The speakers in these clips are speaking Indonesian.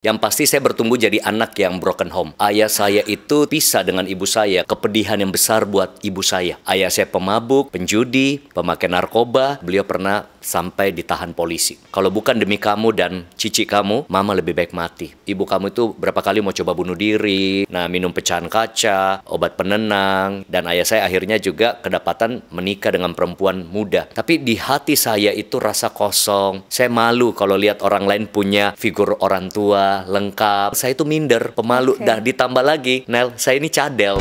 Yang pasti saya bertumbuh jadi anak yang broken home. Ayah saya itu pisah dengan ibu saya. Kepedihan yang besar buat ibu saya. Ayah saya pemabuk, penjudi, pemakai narkoba. Beliau pernah sampai ditahan polisi. Kalau bukan demi kamu dan cici kamu, mama lebih baik mati. Ibu kamu itu berapa kali mau coba bunuh diri, nah minum pecahan kaca, obat penenang, dan ayah saya akhirnya juga kedapatan menikah dengan perempuan muda. Tapi di hati saya itu rasa kosong. Saya malu kalau lihat orang lain punya figur orang tua, lengkap. Saya itu minder, pemalu. Okay. Dah ditambah lagi, Nel, saya ini cadel.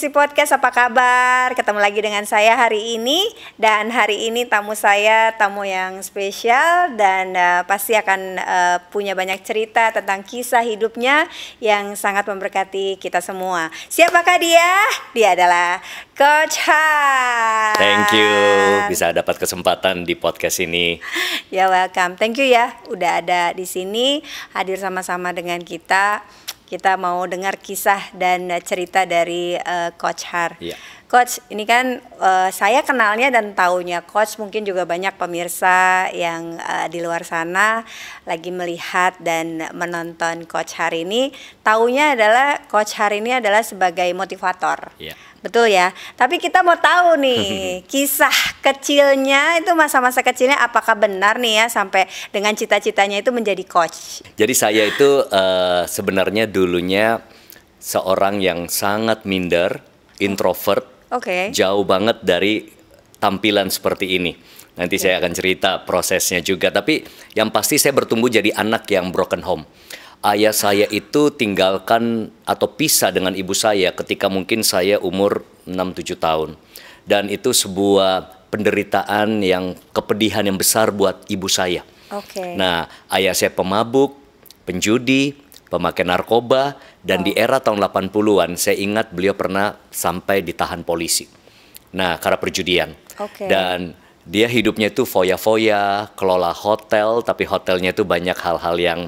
Sisi Podcast apa kabar? Ketemu lagi dengan saya hari ini dan hari ini tamu saya tamu yang spesial dan uh, pasti akan uh, punya banyak cerita tentang kisah hidupnya yang sangat memberkati kita semua. Siapakah dia? Dia adalah Coach Han. Thank you bisa dapat kesempatan di podcast ini. ya welcome. Thank you ya udah ada di sini hadir sama-sama dengan kita kita mau dengar kisah dan cerita dari uh, Coach Har. Yeah. Coach, ini kan uh, saya kenalnya dan taunya Coach mungkin juga banyak pemirsa yang uh, di luar sana lagi melihat dan menonton Coach hari ini. Taunya adalah Coach hari ini adalah sebagai motivator. Yeah. Betul ya. Tapi kita mau tahu nih kisah kecilnya itu masa-masa kecilnya apakah benar nih ya sampai dengan cita-citanya itu menjadi coach. Jadi saya itu uh, sebenarnya dulunya seorang yang sangat minder, introvert Oke. Okay. Jauh banget dari tampilan seperti ini. Nanti okay. Iya. saya akan cerita prosesnya juga. Tapi yang pasti saya bertumbuh jadi anak yang broken home. Ayah saya itu tinggalkan atau pisah dengan ibu saya ketika mungkin saya umur 6-7 tahun. Dan itu sebuah penderitaan yang kepedihan yang besar buat ibu saya. Oke. Okay. Nah, ayah saya pemabuk, penjudi, pemakai narkoba dan oh. di era tahun 80-an saya ingat beliau pernah sampai ditahan polisi. Nah, karena perjudian. Okay. Dan dia hidupnya itu foya-foya, kelola hotel, tapi hotelnya itu banyak hal-hal yang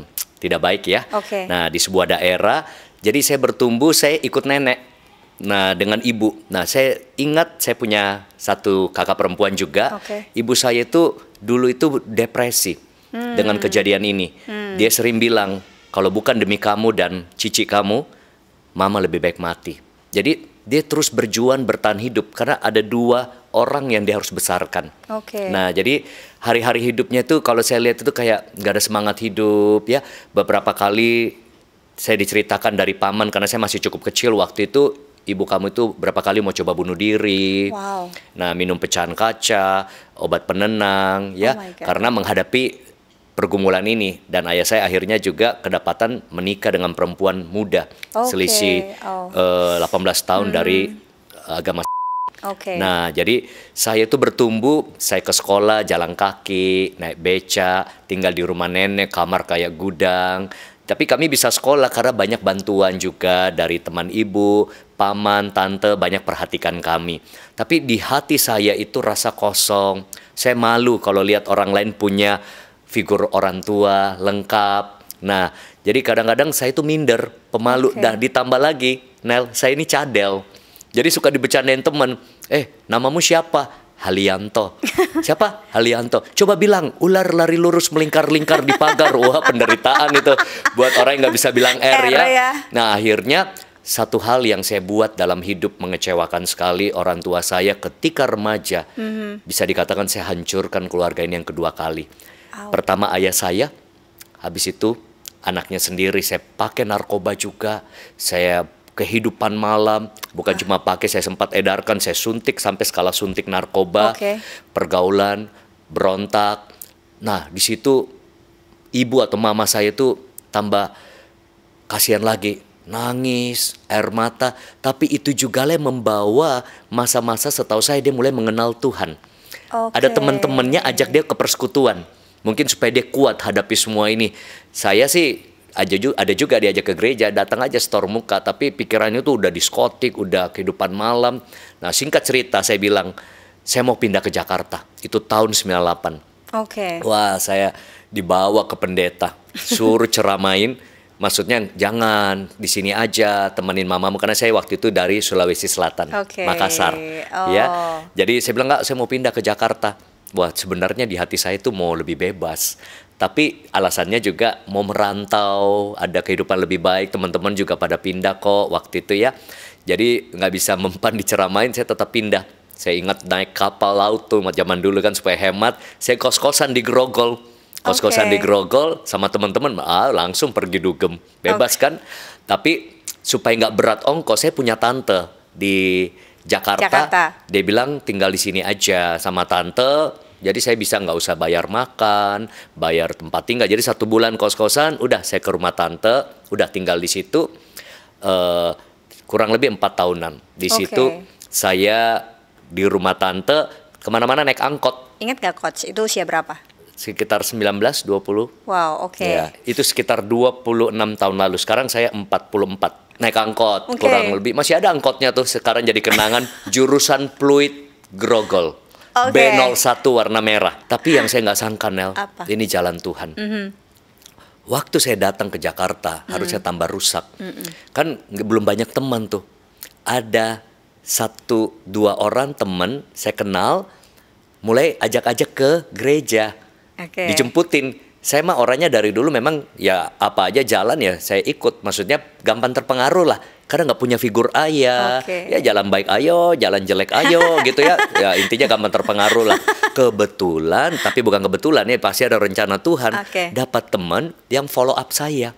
tidak baik ya. Okay. Nah, di sebuah daerah, jadi saya bertumbuh, saya ikut nenek. Nah, dengan ibu. Nah, saya ingat saya punya satu kakak perempuan juga. Okay. Ibu saya itu dulu itu depresi hmm. dengan kejadian ini. Hmm. Dia sering bilang, kalau bukan demi kamu dan cici kamu, mama lebih baik mati. Jadi dia terus berjuang bertahan hidup karena ada dua orang yang dia harus besarkan. Okay. Nah, jadi hari-hari hidupnya itu kalau saya lihat itu kayak nggak ada semangat hidup ya. Beberapa kali saya diceritakan dari paman karena saya masih cukup kecil waktu itu ibu kamu itu berapa kali mau coba bunuh diri. Wow. Nah, minum pecahan kaca, obat penenang ya oh karena menghadapi pergumulan ini dan ayah saya akhirnya juga kedapatan menikah dengan perempuan muda okay. selisih oh. uh, eh, 18 tahun hmm. dari eh, agama Okay. Nah, jadi saya itu bertumbuh, saya ke sekolah jalan kaki, naik beca, tinggal di rumah nenek, kamar kayak gudang. Tapi kami bisa sekolah karena banyak bantuan juga dari teman ibu, paman, tante banyak perhatikan kami. Tapi di hati saya itu rasa kosong. Saya malu kalau lihat orang lain punya figur orang tua lengkap. Nah, jadi kadang-kadang saya itu minder, pemalu. Okay. Dah ditambah lagi, Nel, saya ini cadel. Jadi suka dibecandain temen. Eh, namamu siapa? Halianto. Siapa? Halianto. Coba bilang, ular lari lurus melingkar-lingkar di pagar. Wah, penderitaan itu buat orang yang nggak bisa bilang R, R ya. ya. Nah, akhirnya satu hal yang saya buat dalam hidup mengecewakan sekali orang tua saya ketika remaja. Mm -hmm. Bisa dikatakan saya hancurkan keluarga ini yang kedua kali. Pertama ayah saya, habis itu anaknya sendiri saya pakai narkoba juga. Saya kehidupan malam bukan ah. cuma pakai saya sempat edarkan saya suntik sampai skala suntik narkoba okay. pergaulan berontak nah di situ ibu atau mama saya itu tambah kasihan lagi nangis air mata tapi itu juga lah membawa masa-masa setahu saya dia mulai mengenal Tuhan okay. ada teman-temannya ajak dia ke persekutuan Mungkin supaya dia kuat hadapi semua ini. Saya sih ada juga, ada juga diajak ke gereja, datang aja setor muka, tapi pikirannya tuh udah diskotik, udah kehidupan malam. Nah singkat cerita saya bilang, saya mau pindah ke Jakarta, itu tahun 98. Oke. Okay. Wah saya dibawa ke pendeta, suruh ceramain, maksudnya jangan di sini aja temenin mamamu karena saya waktu itu dari Sulawesi Selatan, okay. Makassar, oh. ya. Jadi saya bilang nggak, saya mau pindah ke Jakarta buat sebenarnya di hati saya itu mau lebih bebas tapi alasannya juga mau merantau ada kehidupan lebih baik teman-teman juga pada pindah kok waktu itu ya jadi nggak bisa mempan diceramain saya tetap pindah saya ingat naik kapal laut tuh zaman dulu kan supaya hemat saya kos-kosan di Grogol kos-kosan okay. di Grogol sama teman-teman ah, langsung pergi dugem bebas okay. kan tapi supaya nggak berat ongkos saya punya tante di Jakarta, Jakarta. Dia bilang tinggal di sini aja sama tante. Jadi saya bisa nggak usah bayar makan, bayar tempat tinggal. Jadi satu bulan kos-kosan, udah saya ke rumah tante, udah tinggal di situ. Uh, kurang lebih empat tahunan di okay. situ. Saya di rumah tante kemana-mana naik angkot. Ingat gak coach itu usia berapa? Sekitar 19-20 Wow oke okay. ya, Itu sekitar 26 tahun lalu Sekarang saya 44 naik angkot okay. kurang lebih masih ada angkotnya tuh sekarang jadi kenangan jurusan fluid grogol okay. B01 warna merah tapi yang saya nggak sangka Nel Apa? ini jalan Tuhan mm -hmm. waktu saya datang ke Jakarta mm -hmm. harusnya mhm. tambah rusak mm -hmm. kan belum banyak teman tuh ada satu dua orang teman saya kenal mulai ajak-ajak ke gereja okay. dijemputin saya mah orangnya dari dulu memang ya apa aja jalan ya saya ikut maksudnya gampang terpengaruh lah karena nggak punya figur ayah okay. ya jalan baik ayo jalan jelek ayo gitu ya ya intinya gampang terpengaruh lah kebetulan tapi bukan kebetulan ya pasti ada rencana Tuhan okay. dapat teman yang follow up saya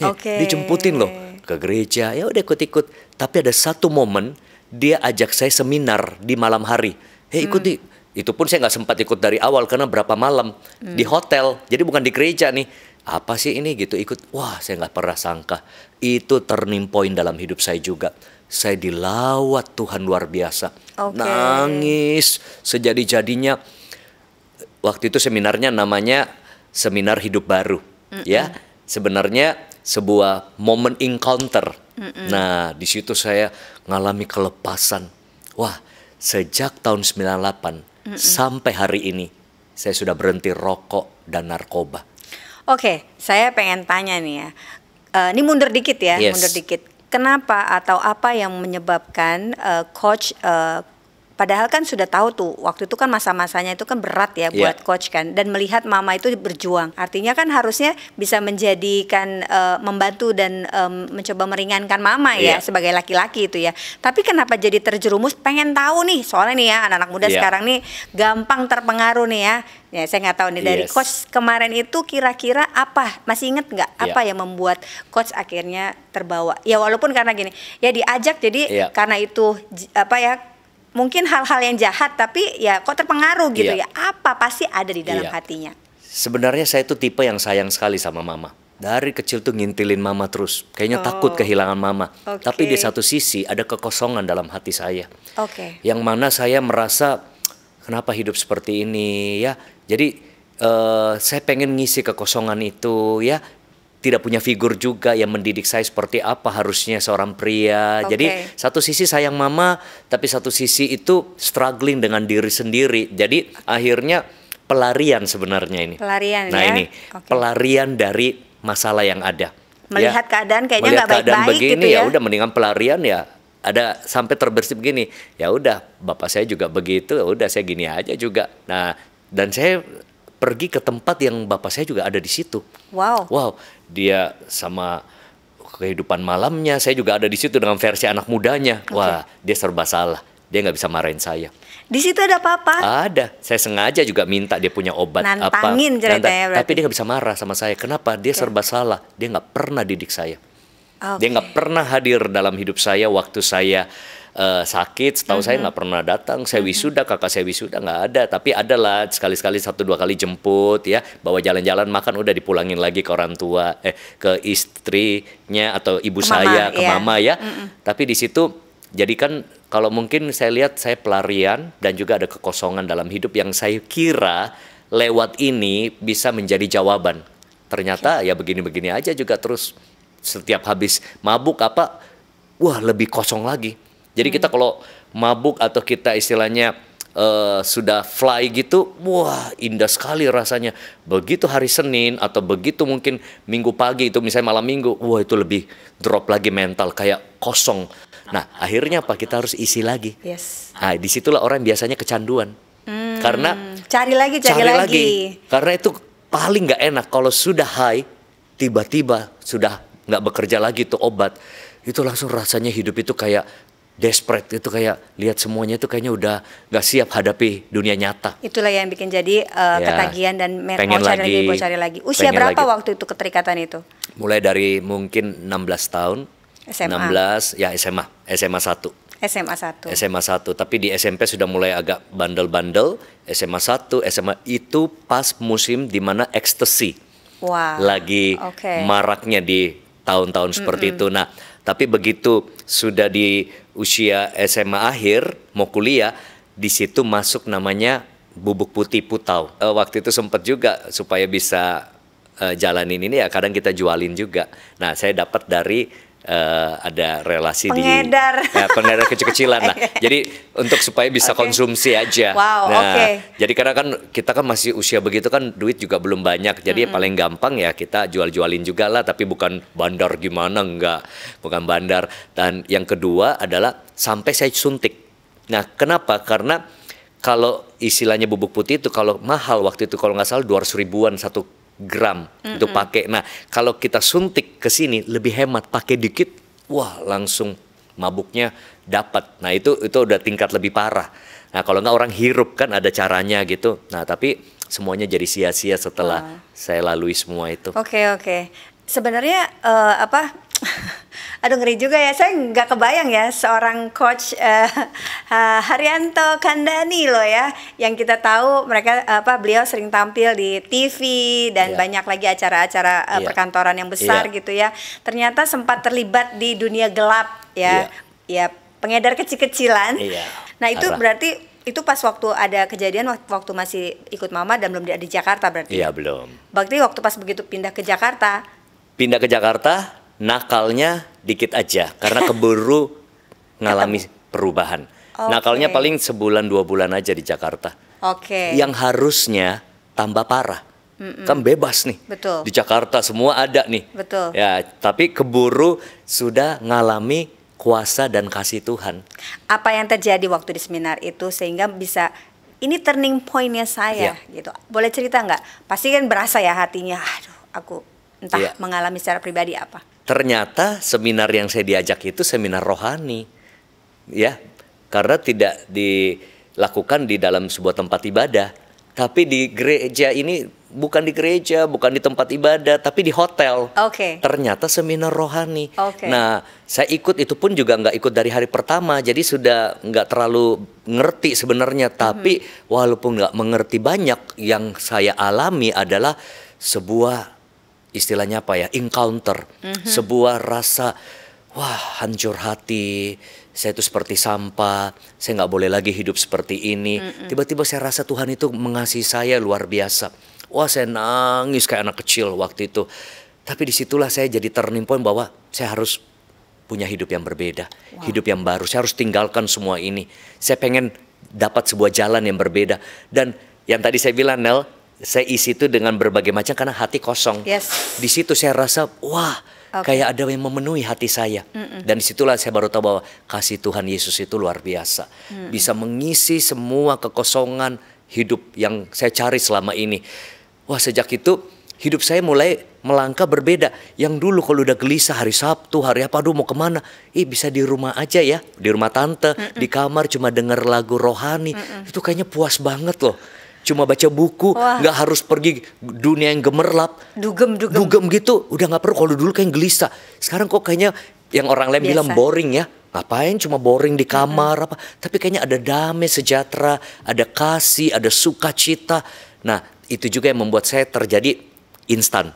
ya, okay. dijemputin loh ke gereja ya udah ikut-ikut tapi ada satu momen dia ajak saya seminar di malam hari hei ya, ikuti. hmm. Itu pun saya nggak sempat ikut dari awal karena berapa malam hmm. di hotel. Jadi bukan di gereja nih. Apa sih ini gitu ikut? Wah, saya nggak pernah sangka itu turning point dalam hidup saya juga. Saya dilawat Tuhan luar biasa. Okay. Nangis sejadi-jadinya. Waktu itu seminarnya namanya seminar hidup baru, mm -mm. ya. Sebenarnya sebuah momen encounter. Mm -mm. Nah, di situ saya ngalami kelepasan. Wah, sejak tahun 98 Mm Sampai hari ini saya sudah berhenti rokok dan narkoba. Oke, saya pengen tanya nih ya. Uh, ini mundur dikit ya, yes. mundur dikit. Kenapa atau apa yang menyebabkan uh, coach uh, Padahal kan sudah tahu tuh waktu itu kan masa-masanya itu kan berat ya yeah. buat coach kan dan melihat mama itu berjuang. Artinya kan harusnya bisa menjadikan uh, membantu dan um, mencoba meringankan mama yeah. ya iya. sebagai laki-laki itu ya. Tapi kenapa jadi terjerumus pengen tahu nih soalnya nih ya anak-anak muda yeah. sekarang nih gampang terpengaruh nih ya. Ya saya nggak tahu nih dari yes. coach kemarin itu kira-kira apa masih inget nggak yeah. apa yang membuat coach akhirnya terbawa? Ya walaupun karena gini ya diajak jadi yeah. karena itu apa ya mungkin hal-hal yang jahat tapi ya kok terpengaruh gitu iya. ya apa pasti ada di dalam iya. hatinya sebenarnya saya itu tipe yang sayang sekali sama mama dari kecil tuh ngintilin mama terus kayaknya oh. takut kehilangan mama okay. tapi di satu sisi ada kekosongan dalam hati saya okay. yang mana saya merasa kenapa hidup seperti ini ya jadi uh, saya pengen ngisi kekosongan itu ya tidak punya figur juga yang mendidik saya seperti apa harusnya seorang pria. Okay. Jadi satu sisi sayang mama, tapi satu sisi itu struggling dengan diri sendiri. Jadi akhirnya pelarian sebenarnya ini. Pelarian nah, ya. ini okay. pelarian dari masalah yang ada. Melihat ya, keadaan kayaknya nggak baik-baik begini, gitu ya. ya udah mendingan pelarian ya ada sampai terbersih begini ya udah bapak saya juga begitu ya udah saya gini aja juga nah dan saya pergi ke tempat yang bapak saya juga ada di situ wow wow dia sama kehidupan malamnya saya juga ada di situ dengan versi anak mudanya okay. wah dia serba salah dia nggak bisa marahin saya di situ ada apa-apa ada saya sengaja juga minta dia punya obat Nantangin apa Nantang, ya tapi dia nggak bisa marah sama saya kenapa dia okay. serba salah dia nggak pernah didik saya okay. dia nggak pernah hadir dalam hidup saya waktu saya uh, sakit setahu mm-hmm. saya nggak pernah datang saya wisuda mm-hmm. kakak saya wisuda nggak ada tapi adalah sekali-sekali satu dua kali jemput ya bawa jalan-jalan makan udah dipulangin lagi ke orang tua eh ke istrinya atau ibu ke saya mama, ke iya. mama ya mm-hmm. tapi di situ jadi kan kalau mungkin saya lihat saya pelarian dan juga ada kekosongan dalam hidup yang saya kira lewat ini bisa menjadi jawaban ternyata ya begini-begini aja juga terus setiap habis mabuk apa wah lebih kosong lagi jadi kita hmm. kalau mabuk atau kita istilahnya uh, sudah fly gitu, wah indah sekali rasanya. Begitu hari Senin atau begitu mungkin minggu pagi itu misalnya malam minggu, wah itu lebih drop lagi mental kayak kosong. Nah akhirnya apa? Kita harus isi lagi. Yes. Nah disitulah orang biasanya kecanduan. Hmm. Karena cari lagi, cari, cari lagi. lagi. Karena itu paling nggak enak kalau sudah high, tiba-tiba sudah nggak bekerja lagi tuh obat itu langsung rasanya hidup itu kayak desperate itu kayak lihat semuanya itu kayaknya udah gak siap hadapi dunia nyata. Itulah yang bikin jadi uh, ya, ketagihan dan mau cari lagi, mau cari lagi. Usia berapa lagi. waktu itu keterikatan itu? Mulai dari mungkin 16 tahun. SMA. 16 ya SMA, SMA 1. SMA 1. SMA 1, tapi di SMP sudah mulai agak bandel-bandel. SMA 1, SMA itu pas musim di mana ekstasi. Wow. Lagi okay. maraknya di tahun-tahun mm -mm. seperti itu. Nah, tapi begitu sudah di usia SMA akhir mau kuliah, di situ masuk namanya bubuk putih putau. e, waktu itu sempat juga supaya bisa e, jalanin ini ya kadang kita jualin juga. Nah, saya dapat dari uh, ada relasi pengedar. di ya nah, pengedar kecil-kecilan lah. Jadi untuk supaya bisa okay. konsumsi aja. Wow, nah, okay. jadi karena kan kita kan masih usia begitu kan duit juga belum banyak. Jadi -hmm. paling gampang ya kita jual-jualin juga lah tapi bukan bandar gimana enggak, bukan bandar. Dan yang kedua adalah sampai saya suntik. Nah, kenapa? Karena kalau istilahnya bubuk putih itu kalau mahal waktu itu kalau nggak salah 200 ribuan satu gram mm -mm. itu pakai. Nah, kalau kita suntik ke sini lebih hemat, pakai dikit, wah langsung mabuknya dapat. Nah, itu itu udah tingkat lebih parah. Nah, kalau nggak orang hirup kan ada caranya gitu. Nah, tapi semuanya jadi sia-sia setelah uh. saya lalui semua itu. Oke, okay, oke. Okay. Sebenarnya uh, apa Aduh ngeri juga ya, saya nggak kebayang ya seorang coach uh, uh, Haryanto Kandani loh ya, yang kita tahu mereka apa beliau sering tampil di TV dan yeah. banyak lagi acara-acara uh, eh, yeah. perkantoran yang besar yeah. gitu ya. Ternyata sempat terlibat di dunia gelap ya, yeah. ya pengedar kecil-kecilan. Yeah. Nah itu Arrah. berarti itu pas waktu ada kejadian waktu masih ikut mama dan belum di, di Jakarta berarti. Iya yeah, belum. Berarti waktu pas begitu pindah ke Jakarta. Pindah ke Jakarta nakalnya dikit aja karena keburu ngalami perubahan. Okay. Nakalnya paling sebulan dua bulan aja di Jakarta. Oke. Okay. Yang harusnya tambah parah. Mm -mm. Kan bebas nih. Betul. Di Jakarta semua ada nih. Betul. Ya, tapi keburu sudah ngalami kuasa dan kasih Tuhan. Apa yang terjadi waktu di seminar itu sehingga bisa ini turning pointnya saya yeah. gitu. Boleh cerita nggak? Pasti kan berasa ya hatinya. Aduh, aku entah yeah. mengalami secara pribadi apa. Ternyata seminar yang saya diajak itu seminar rohani. Ya, karena tidak dilakukan di dalam sebuah tempat ibadah, tapi di gereja ini bukan di gereja, bukan di tempat ibadah, tapi di hotel. Oke. Okay. Ternyata seminar rohani. Oke. Okay. Nah, saya ikut itu pun juga nggak ikut dari hari pertama, jadi sudah nggak terlalu ngerti sebenarnya. Mhm. Tapi mm -hmm. walaupun nggak mengerti banyak, yang saya alami adalah sebuah istilahnya apa ya encounter mm-hmm. sebuah rasa wah hancur hati saya itu seperti sampah saya nggak boleh lagi hidup seperti ini mm-hmm. tiba-tiba saya rasa Tuhan itu mengasihi saya luar biasa wah saya nangis kayak anak kecil waktu itu tapi disitulah saya jadi turning point bahwa saya harus punya hidup yang berbeda wow. hidup yang baru saya harus tinggalkan semua ini saya pengen dapat sebuah jalan yang berbeda dan yang tadi saya bilang Nel saya isi itu dengan berbagai macam karena hati kosong. Yes. Di situ saya rasa wah okay. kayak ada yang memenuhi hati saya. Mm -mm. Dan disitulah saya baru tahu bahwa kasih Tuhan Yesus itu luar biasa, mm -mm. bisa mengisi semua kekosongan hidup yang saya cari selama ini. Wah sejak itu hidup saya mulai melangkah berbeda. Yang dulu kalau udah gelisah hari Sabtu, hari apa, aduh mau kemana? Ih bisa di rumah aja ya, di rumah tante, mm -mm. di kamar cuma dengar lagu rohani. Mm -mm. Itu kayaknya puas banget loh cuma baca buku, nggak harus pergi dunia yang gemerlap. Dugem, dugem. Dugem gitu, udah nggak perlu. Kalau dulu kayak gelisah. Sekarang kok kayaknya yang orang lain Biasa. bilang boring ya. Ngapain cuma boring di kamar hmm apa? Tapi kayaknya ada damai, sejahtera, ada kasih, ada sukacita. Nah, itu juga yang membuat saya terjadi instan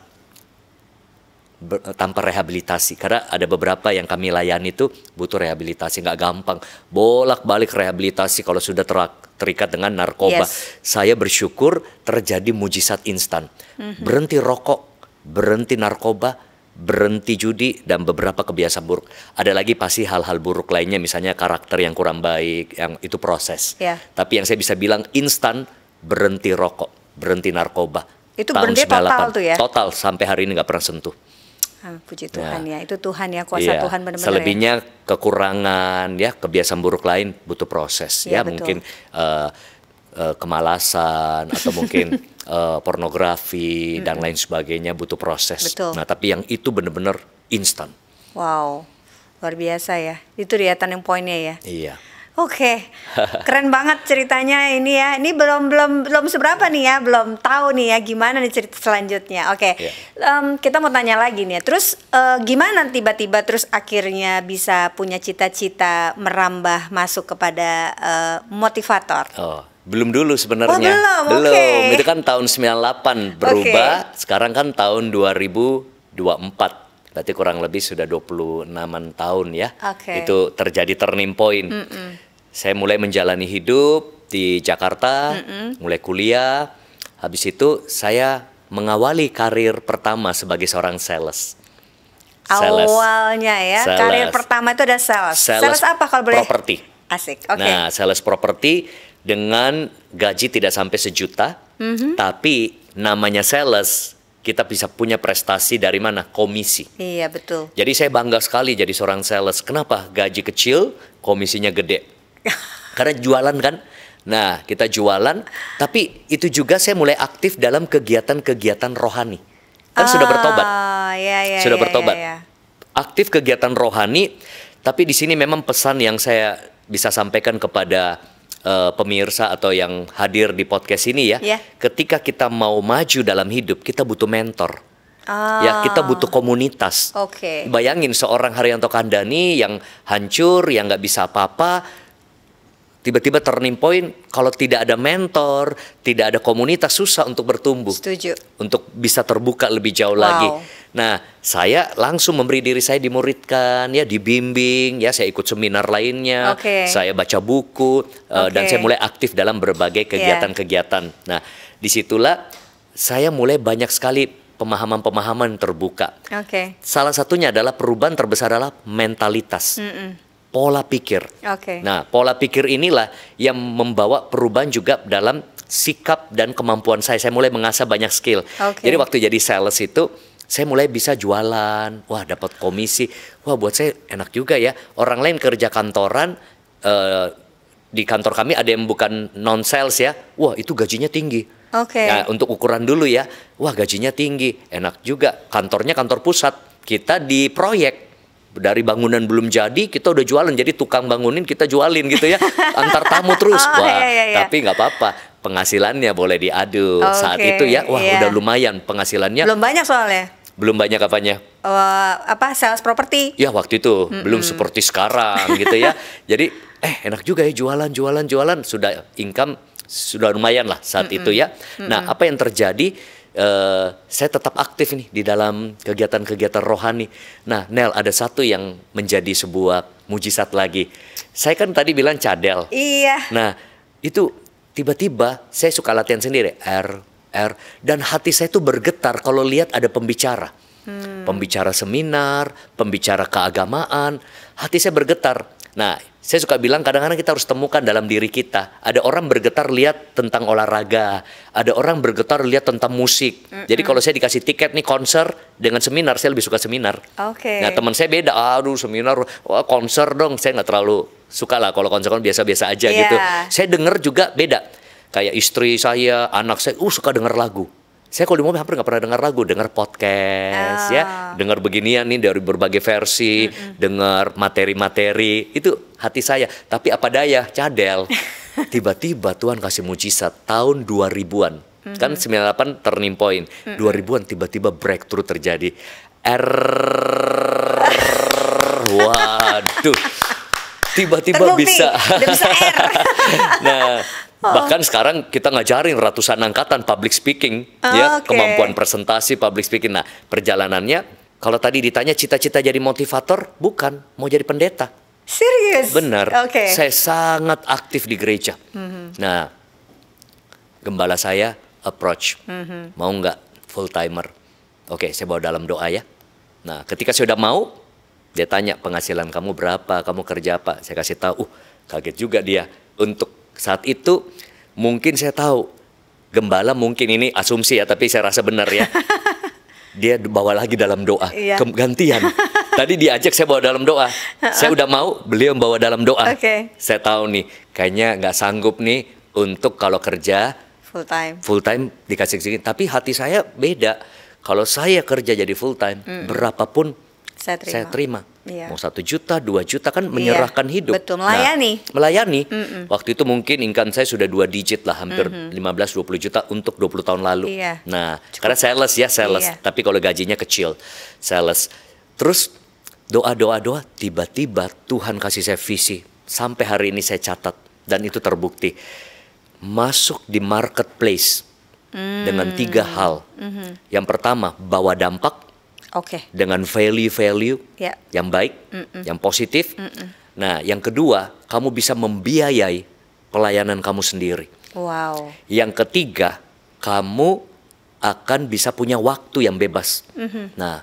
ber, tanpa rehabilitasi karena ada beberapa yang kami layani itu butuh rehabilitasi nggak gampang bolak balik rehabilitasi kalau sudah ter, terikat dengan narkoba yes. saya bersyukur terjadi mujizat instan mm-hmm. berhenti rokok berhenti narkoba berhenti judi dan beberapa kebiasaan buruk ada lagi pasti hal-hal buruk lainnya misalnya karakter yang kurang baik yang itu proses yeah. tapi yang saya bisa bilang instan berhenti rokok berhenti narkoba itu berhenti total tuh ya total sampai hari ini nggak pernah sentuh puji ya. Tuhan ya. ya, itu Tuhan ya kuasa ya. Tuhan benar-benar. Ya. Selebihnya ya. kekurangan ya kebiasaan buruk lain butuh proses iya, ya, ya mungkin uh, uh, kemalasan atau mungkin uh, pornografi dan lain sebagainya butuh proses. Betul. Nah tapi yang itu benar-benar instan. Wow luar biasa ya, itu dia turning pointnya ya. Iya. Oke, okay. keren banget ceritanya ini ya. Ini belum belum belum seberapa nih ya, belum tahu nih ya gimana nih cerita selanjutnya. Oke, okay. Iya. yeah. um, kita mau tanya lagi nih. Ya. Terus uh, gimana tiba-tiba terus akhirnya bisa punya cita-cita merambah masuk kepada uh, motivator? Oh, belum dulu sebenarnya. Oh, belum, belum. Okay. Itu kan tahun 98 berubah. Okay. Sekarang kan tahun 2024 berarti kurang lebih sudah 26 tahun ya. Okay. Itu terjadi turning point. Mm -mm. Saya mulai menjalani hidup di Jakarta, mm -mm. mulai kuliah. Habis itu saya mengawali karir pertama sebagai seorang sales. sales. Awalnya ya, sales. karir pertama itu ada sales. Sales, sales apa kalau boleh? Properti. Asik. Okay. Nah, sales properti dengan gaji tidak sampai sejuta, mm -hmm. tapi namanya sales kita bisa punya prestasi dari mana? Komisi. Iya, betul. Jadi saya bangga sekali jadi seorang sales. Kenapa? Gaji kecil, komisinya gede. Karena jualan kan. Nah, kita jualan, tapi itu juga saya mulai aktif dalam kegiatan-kegiatan rohani. Kan ah, sudah bertobat. Ah, iya, iya, sudah iya, bertobat. Iya, iya. Aktif kegiatan rohani, tapi di sini memang pesan yang saya bisa sampaikan kepada uh, pemirsa atau yang hadir di podcast ini ya, yeah. ketika kita mau maju dalam hidup kita butuh mentor. Ya, ah. Ya, kita butuh komunitas. Oke. Okay. Bayangin seorang Haryanto Kandani yang hancur, yang nggak bisa apa-apa, tiba-tiba turning point kalau tidak ada mentor, tidak ada komunitas susah untuk bertumbuh. Setuju. Untuk bisa terbuka lebih jauh wow. lagi. Nah, saya langsung memberi diri saya dimuridkan, ya dibimbing, ya saya ikut seminar lainnya, okay. saya baca buku okay. uh, eh, dan saya mulai aktif dalam berbagai iya. kegiatan-kegiatan. Yeah. Nah, disitulah saya mulai banyak sekali pemahaman-pemahaman terbuka. Okay. Salah satunya adalah perubahan terbesar adalah mentalitas. Mm -mm pola pikir. Okay. Nah, pola pikir inilah yang membawa perubahan juga dalam sikap dan kemampuan saya. Saya mulai mengasah banyak skill. Okay. Jadi waktu jadi sales itu saya mulai bisa jualan, wah dapat komisi, wah buat saya enak juga ya. Orang lain kerja kantoran, uh, di kantor kami ada yang bukan non sales ya, wah itu gajinya tinggi. Oke. Okay. Nah, untuk ukuran dulu ya, wah gajinya tinggi, enak juga. Kantornya kantor pusat, kita di proyek dari bangunan belum jadi kita udah jualan jadi tukang bangunin kita jualin gitu ya antar tamu terus oh, wah iya, iya, iya. tapi nggak apa-apa penghasilannya boleh diadu okay, saat itu ya wah iya. udah lumayan penghasilannya belum banyak soalnya belum banyak apanya uh, apa sales properti ya waktu itu mm -mm. belum seperti sekarang gitu ya jadi eh enak juga ya jualan jualan jualan sudah income sudah lumayan lah saat mm -mm. itu ya nah mm -mm. apa yang terjadi Eh, saya tetap aktif nih di dalam kegiatan-kegiatan rohani. Nah, Nel ada satu yang menjadi sebuah mujizat lagi. Saya kan tadi bilang cadel. Iya. Nah, itu tiba-tiba saya suka latihan sendiri R R dan hati saya itu bergetar kalau lihat ada pembicara. Hmm. Pembicara seminar, pembicara keagamaan, hati saya bergetar. Nah, saya suka bilang kadang-kadang kita harus temukan dalam diri kita. Ada orang bergetar lihat tentang olahraga, ada orang bergetar lihat tentang musik. Mm -mm. Jadi kalau saya dikasih tiket nih konser dengan seminar, saya lebih suka seminar. Oke. Okay. Nah teman saya beda, aduh seminar, wah konser dong, saya nggak terlalu suka lah kalau konser kan biasa-biasa aja yeah. gitu. Iya. Saya dengar juga beda. Kayak istri saya, anak saya, uh suka dengar lagu saya kalau di mobil hampir nggak pernah dengar lagu, dengar podcast oh. ya, ah. dengar beginian nih dari berbagai versi, mm -hmm. dengar materi-materi itu hati saya. Tapi apa daya, cadel. Tiba-tiba Tuhan kasih mujizat tahun 2000-an. Mm -hmm. Kan 98 turning point. Mm -hmm. 2000-an tiba-tiba breakthrough terjadi. Er, Waduh tiba-tiba bisa. bisa nah, oh. Bahkan sekarang kita ngajarin ratusan angkatan public speaking, oh, ya okay. kemampuan presentasi public speaking. Nah, perjalanannya kalau tadi ditanya cita-cita jadi motivator, bukan mau jadi pendeta. Serius? Benar. Okay. Saya sangat aktif di gereja. Mm-hmm. Nah, gembala saya approach, mm-hmm. mau nggak full timer? Oke, saya bawa dalam doa ya. Nah, ketika saya udah mau, dia tanya penghasilan kamu berapa, kamu kerja apa. Saya kasih tahu, uh kaget juga dia. Untuk saat itu mungkin saya tahu, gembala mungkin ini asumsi ya, tapi saya rasa benar ya. Dia bawa lagi dalam doa, iya. gantian. Tadi diajak saya bawa dalam doa. Saya udah mau, beliau bawa dalam doa. Okay. Saya tahu nih, kayaknya nggak sanggup nih untuk kalau kerja full time. Full time dikasih segini, tapi hati saya beda. Kalau saya kerja jadi full time, mm. berapapun saya terima. Saya terima. Ya. Mau satu juta, dua juta kan menyerahkan ya. hidup. Betul, melayani. Nah, melayani. Mm -mm. Waktu itu mungkin ingkan saya sudah dua digit lah, hampir mm -hmm. 15-20 juta untuk 20 tahun lalu. Iya. Nah, Cukup. karena sales ya, sales. les. Iya. Tapi kalau gajinya kecil, sales. Terus doa-doa-doa, tiba-tiba Tuhan kasih saya visi. Sampai hari ini saya catat dan itu terbukti. Masuk di marketplace mm. dengan tiga hal. Mm -hmm. Yang pertama, bawa dampak okay. dengan value-value yeah. yang baik, mm -mm. yang positif. Mm -mm. Nah, yang kedua, kamu bisa membiayai pelayanan kamu sendiri. Wow. Yang ketiga, kamu akan bisa punya waktu yang bebas. Mm -hmm. Nah,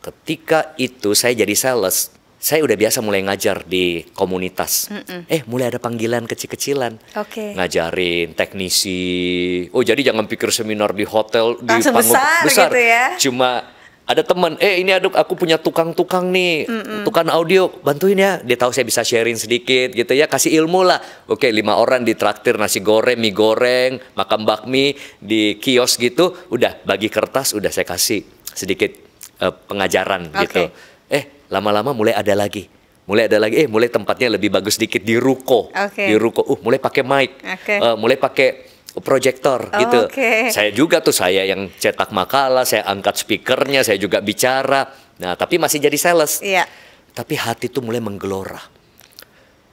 ketika itu saya jadi sales, saya udah biasa mulai ngajar di komunitas. Mm -mm. Eh, mulai ada panggilan kecil-kecilan. Oke. Okay. Ngajarin teknisi. Oh, jadi jangan pikir seminar di hotel di panggung besar, besar gitu ya. Cuma ada teman, eh ini aduk aku punya tukang-tukang nih, Mm-mm. tukang audio, bantuin ya. Dia tahu saya bisa sharing sedikit gitu ya, kasih ilmu lah. Oke, lima orang ditraktir nasi goreng, mie goreng, makan bakmi di kios gitu, udah bagi kertas, udah saya kasih sedikit uh, pengajaran okay. gitu. Eh, lama-lama mulai ada lagi. Mulai ada lagi, eh mulai tempatnya lebih bagus sedikit di ruko. Okay. Di ruko, uh mulai pakai mic. Okay. Uh, eh, mulai pakai proyektor oh, gitu. Okay. Saya juga tuh saya yang cetak makalah, saya angkat speakernya, saya juga bicara. Nah, tapi masih jadi sales. Iya. Tapi hati tuh mulai menggelora.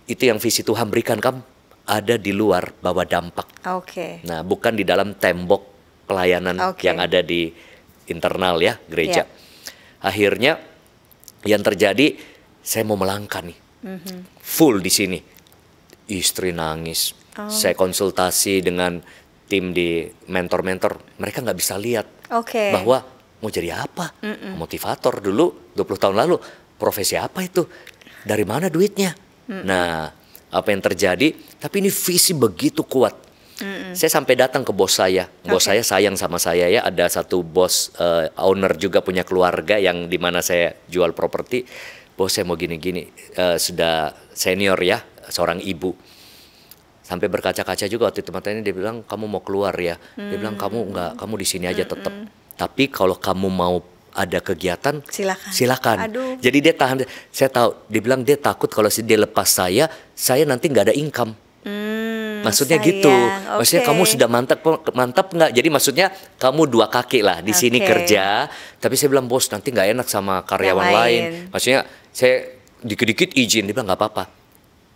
Itu yang visi Tuhan berikan kamu ada di luar bawa dampak. Oke. Okay. Nah, bukan di dalam tembok pelayanan okay. yang ada di internal ya gereja. Yeah. Akhirnya yang terjadi saya mau melangkah nih. Mm -hmm. Full di sini. Istri nangis, Oh. Saya konsultasi dengan tim di mentor-mentor, mereka nggak bisa lihat okay. bahwa mau jadi apa, Mm-mm. motivator dulu 20 tahun lalu profesi apa itu, dari mana duitnya. Mm-mm. Nah, apa yang terjadi? Tapi ini visi begitu kuat. Mm-mm. Saya sampai datang ke bos saya, bos okay. saya sayang sama saya ya. Ada satu bos uh, owner juga punya keluarga yang dimana saya jual properti. Bos saya mau gini-gini, uh, sudah senior ya, seorang ibu sampai berkaca-kaca juga waktu itu matanya dia bilang kamu mau keluar ya hmm. dia bilang kamu hmm. nggak kamu di sini aja hmm, tetap hmm. tapi kalau kamu mau ada kegiatan silakan silakan Aduh. jadi dia tahan saya tahu dia bilang dia takut kalau dia lepas saya saya nanti nggak ada income hmm, maksudnya gitu. sayang. gitu okay. maksudnya kamu sudah mantap mantap nggak jadi maksudnya kamu dua kaki lah di okay. sini kerja tapi saya bilang bos nanti nggak enak sama karyawan lain. lain maksudnya saya dikit-dikit izin dia bilang nggak apa-apa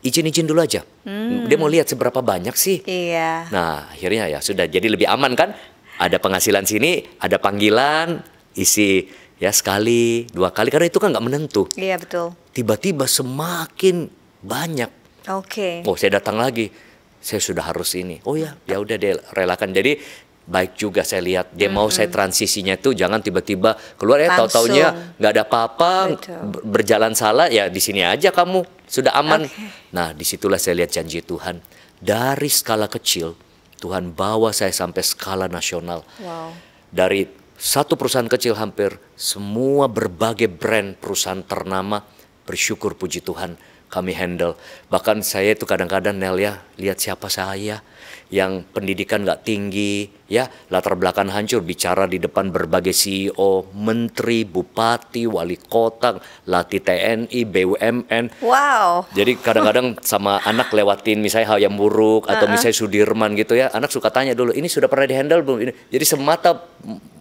izin-izin dulu aja. Hmm. Dia mau lihat seberapa banyak sih. Iya. Nah, akhirnya ya sudah jadi lebih aman kan? Ada penghasilan sini, ada panggilan, isi ya sekali, dua kali karena itu kan nggak menentu. Iya, betul. Tiba-tiba semakin banyak. Oke. Okay. Oh, saya datang lagi. Saya sudah harus ini. Oh ya, ya udah dia relakan. Jadi baik juga saya lihat dia mm -hmm. mau saya transisinya itu jangan tiba-tiba keluar ya tahu-taunya nggak ada apa-apa berjalan salah ya di sini aja kamu sudah aman okay. nah disitulah saya lihat janji Tuhan dari skala kecil Tuhan bawa saya sampai skala nasional wow. dari satu perusahaan kecil hampir semua berbagai brand perusahaan ternama bersyukur puji Tuhan kami handle bahkan saya itu kadang-kadang Nel ya lihat siapa saya yang pendidikan nggak tinggi, ya latar belakang hancur, bicara di depan berbagai CEO, menteri, bupati, wali kota, latih TNI, BUMN. Wow. Jadi kadang-kadang sama anak lewatin misalnya hal yang buruk atau uh -uh. misalnya Sudirman gitu ya, anak suka tanya dulu, ini sudah pernah dihandle belum? Ini. Jadi semata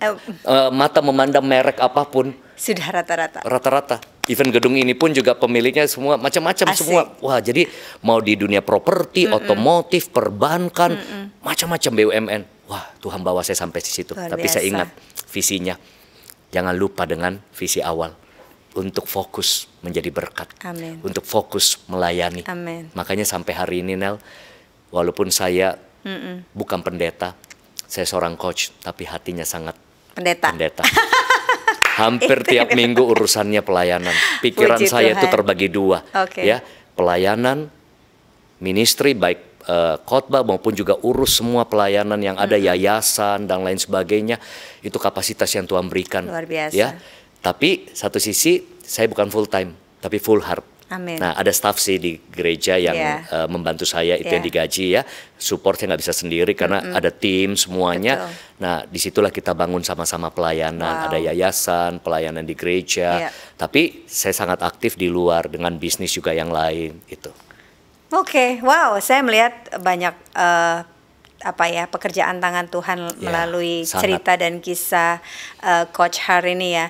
uh. mata memandang merek apapun. Sudah rata-rata. Rata-rata Event gedung ini pun juga pemiliknya semua macam-macam semua. Wah, jadi mau di dunia properti, mm -mm. otomotif, perbankan, mm -mm. macam-macam BUMN. Wah, Tuhan bawa saya sampai di situ. Luar Tapi biasa. saya ingat visinya. Jangan lupa dengan visi awal untuk fokus menjadi berkat. Amin. Untuk fokus melayani. Amin. Makanya sampai hari ini Nel, walaupun saya Mm-mm. bukan pendeta, saya seorang coach, tapi hatinya sangat pendeta. pendeta. hampir tiap minggu urusannya pelayanan. Pikiran Puji saya Tuhan. itu terbagi dua, okay. ya pelayanan, ministry baik uh, khotbah maupun juga urus semua pelayanan yang ada hmm. yayasan dan lain sebagainya itu kapasitas yang Tuhan berikan. Luar biasa. Ya, tapi satu sisi saya bukan full time tapi full heart. Amin. Nah, ada staff sih di gereja yang yeah. Iya. uh, membantu saya itu yeah. yang iya. digaji ya. Supportnya nggak bisa sendiri karena mm -hmm. ada tim semuanya. Betul. Nah, disitulah kita bangun sama-sama pelayanan. Wow. Ada yayasan, pelayanan di gereja. Yeah. Tapi saya sangat aktif di luar dengan bisnis juga yang lain itu Oke, okay. wow. Saya melihat banyak uh, apa ya pekerjaan tangan Tuhan yeah, melalui sangat. cerita dan kisah uh, Coach Har ini ya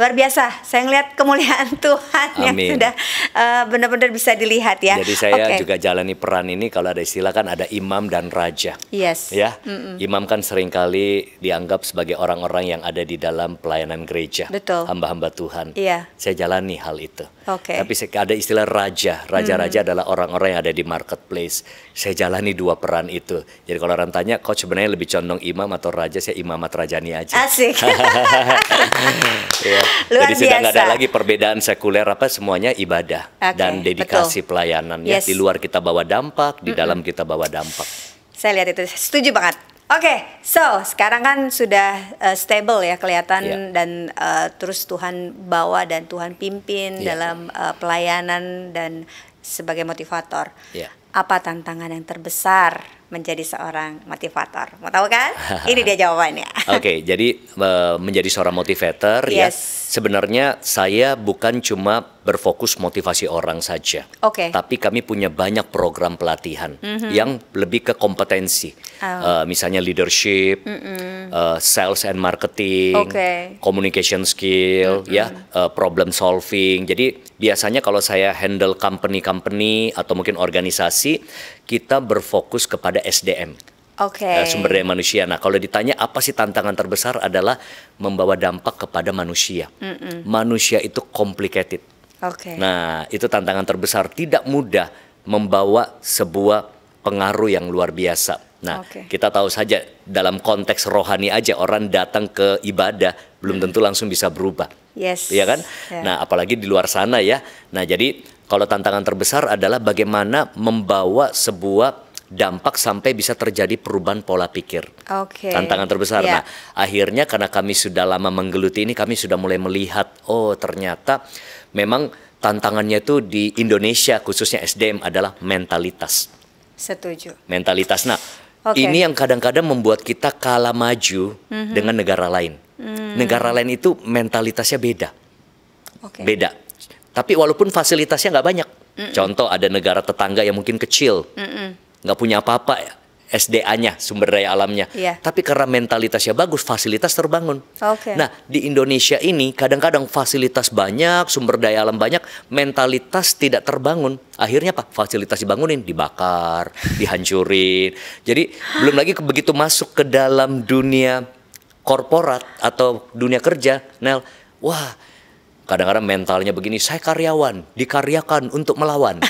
luar biasa. Saya melihat kemuliaan Tuhan Amin. yang sudah uh, benar-benar bisa dilihat ya. Jadi saya okay. juga jalani peran ini kalau ada istilah kan ada imam dan raja. Yes. Ya. Mm -mm. Imam kan seringkali dianggap sebagai orang-orang yang ada di dalam pelayanan gereja. Betul. Hamba-hamba Tuhan. Iya. Saya jalani hal itu. Oke. Okay. Tapi ada istilah raja. Raja-raja mm. adalah orang-orang yang ada di marketplace. Saya jalani dua peran itu. Jadi kalau orang tanya coach sebenarnya lebih condong imam atau raja, saya imamat rajani aja. Asik. ya. Luar Jadi sudah nggak ada lagi perbedaan sekuler apa semuanya ibadah okay, dan dedikasi betul. pelayanannya yes. di luar kita bawa dampak, di mm -mm. dalam kita bawa dampak. Saya lihat itu setuju banget. Oke, okay, so sekarang kan sudah uh, stable ya kelihatan yeah. dan uh, terus Tuhan bawa dan Tuhan pimpin yeah. dalam uh, pelayanan dan sebagai motivator. Yeah. Apa tantangan yang terbesar menjadi seorang motivator? Mau tahu kan? Ini dia jawabannya. Oke, okay, jadi e, menjadi seorang motivator ya. yes. ya. Sebenarnya saya bukan cuma berfokus motivasi orang saja. Oke. Okay. Tapi kami punya banyak program pelatihan mm -hmm. yang lebih ke kompetensi. Oh. Uh, misalnya leadership, mm -mm. uh, sales and marketing, okay. communication skill, mm -hmm. ya, uh, problem solving. Jadi biasanya kalau saya handle company-company atau mungkin organisasi, kita berfokus kepada SDM. Oke. Okay. Eh, sumber daya manusia. Nah, kalau ditanya apa sih tantangan terbesar adalah membawa dampak kepada manusia. Mm -mm. Manusia itu complicated. Oke. Okay. Nah, itu tantangan terbesar. Tidak mudah membawa sebuah pengaruh yang luar biasa. Nah, okay. kita tahu saja dalam konteks rohani aja orang datang ke ibadah belum tentu langsung bisa berubah. Yes. Iya kan? Yeah. Nah, apalagi di luar sana ya. Nah, jadi kalau tantangan terbesar adalah bagaimana membawa sebuah dampak sampai bisa terjadi perubahan pola pikir. Okay. Tantangan terbesar. Yeah. Nah, akhirnya karena kami sudah lama menggeluti ini, kami sudah mulai melihat, oh ternyata memang tantangannya itu di Indonesia khususnya SDM adalah mentalitas. Setuju. Mentalitas. Nah, okay. ini yang kadang-kadang membuat kita kalah maju mm -hmm. dengan negara lain. Mm. Negara lain itu mentalitasnya beda. Okay. Beda tapi walaupun fasilitasnya nggak banyak. Mm -mm. Contoh ada negara tetangga yang mungkin kecil, nggak mm -mm. punya apa-apa ya. SDA-nya, sumber daya alamnya. Yeah. Tapi karena mentalitasnya bagus, fasilitas terbangun. Okay. Nah, di Indonesia ini kadang-kadang fasilitas banyak, sumber daya alam banyak, mentalitas tidak terbangun. Akhirnya apa? Fasilitas dibangunin, dibakar, dihancurin. Jadi belum lagi begitu masuk ke dalam dunia korporat atau dunia kerja, Nel, wah kadang-kadang mentalnya begini saya karyawan dikaryakan untuk melawan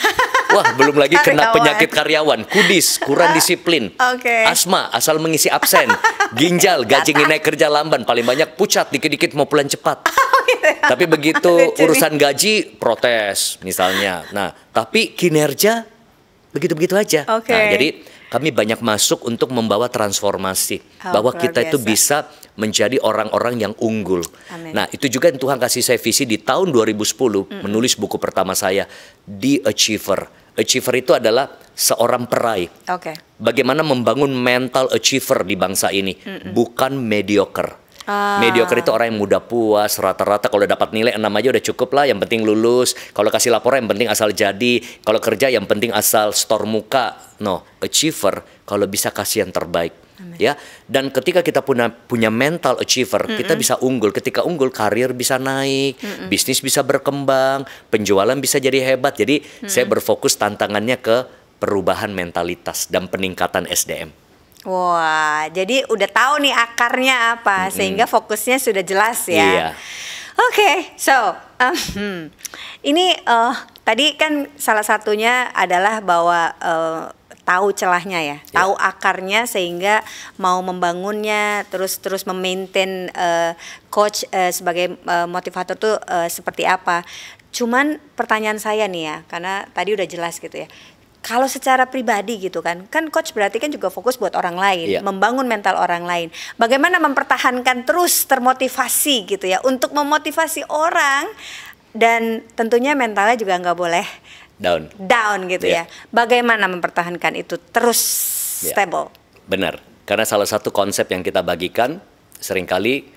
Wah, belum lagi karyawan. kena penyakit karyawan, kudis, kurang disiplin, okay. asma, asal mengisi absen, ginjal, gaji naik kerja lamban, paling banyak pucat, dikit-dikit mau pulang cepat. Oh, iya, iya. tapi begitu urusan gaji protes misalnya. Nah, tapi kinerja begitu-begitu aja. Okay. Nah, jadi kami banyak masuk untuk membawa transformasi oh, bahwa kita itu bisa menjadi orang-orang yang unggul. Amen. Nah, itu juga yang Tuhan kasih saya visi di tahun 2010 mm. menulis buku pertama saya di Achiever. Achiever itu adalah seorang peraih. Okay. Bagaimana membangun mental achiever di bangsa ini, mm -mm. bukan mediocre. Ah. Mediocre itu orang yang mudah puas, rata-rata kalau dapat nilai 6 aja udah cukup lah, yang penting lulus. Kalau kasih laporan yang penting asal jadi, kalau kerja yang penting asal store muka. No, achiever kalau bisa kasih yang terbaik. Amen. ya dan ketika kita punya punya mental achiever mm -mm. kita bisa unggul ketika unggul karir bisa naik mm -mm. bisnis bisa berkembang penjualan bisa jadi hebat jadi mm -mm. saya berfokus tantangannya ke perubahan mentalitas dan peningkatan SDM wah jadi udah tahu nih akarnya apa mm -mm. sehingga fokusnya sudah jelas ya iya. oke okay, so um, hmm. ini uh, tadi kan salah satunya adalah bahwa uh, tahu celahnya ya, yeah. tahu akarnya sehingga mau membangunnya terus terus memaintain uh, coach uh, sebagai uh, motivator tuh uh, seperti apa. Cuman pertanyaan saya nih ya, karena tadi udah jelas gitu ya kalau secara pribadi gitu kan, kan coach berarti kan juga fokus buat orang lain, yeah. membangun mental orang lain. Bagaimana mempertahankan terus termotivasi gitu ya, untuk memotivasi orang dan tentunya mentalnya juga nggak boleh down. Down gitu yeah. ya. Bagaimana mempertahankan itu terus yeah. stable? Benar. Karena salah satu konsep yang kita bagikan seringkali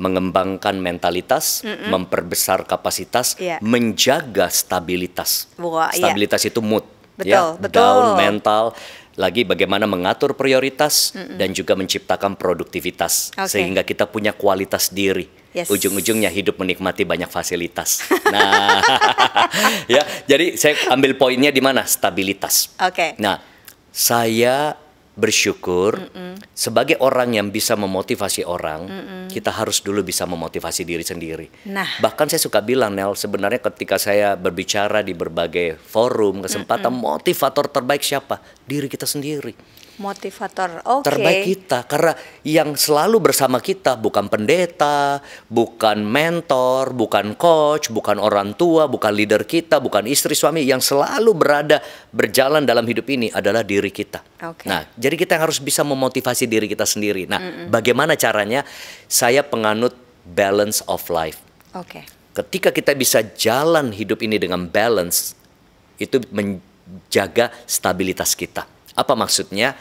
mengembangkan mentalitas, mm -mm. memperbesar kapasitas, yeah. menjaga stabilitas. Wah, stabilitas yeah. itu mood. Betul, ya, betul. Down mental, lagi bagaimana mengatur prioritas mm -mm. dan juga menciptakan produktivitas okay. sehingga kita punya kualitas diri yes. ujung-ujungnya hidup menikmati banyak fasilitas. Nah, ya, jadi saya ambil poinnya di mana? Stabilitas. Oke. Okay. Nah, saya bersyukur mm -mm. sebagai orang yang bisa memotivasi orang, mm -mm. kita harus dulu bisa memotivasi diri sendiri. Nah. Bahkan saya suka bilang Nel, sebenarnya ketika saya berbicara di berbagai forum, kesempatan mm -mm. motivator terbaik siapa? Diri kita sendiri motivator. Okay. Terbaik kita karena yang selalu bersama kita bukan pendeta, bukan mentor, bukan coach, bukan orang tua, bukan leader kita, bukan istri suami yang selalu berada berjalan dalam hidup ini adalah diri kita. Okay. Nah, jadi kita harus bisa memotivasi diri kita sendiri. Nah, mm -mm. bagaimana caranya? Saya penganut balance of life. Oke. Okay. Ketika kita bisa jalan hidup ini dengan balance itu menjaga stabilitas kita. Apa maksudnya?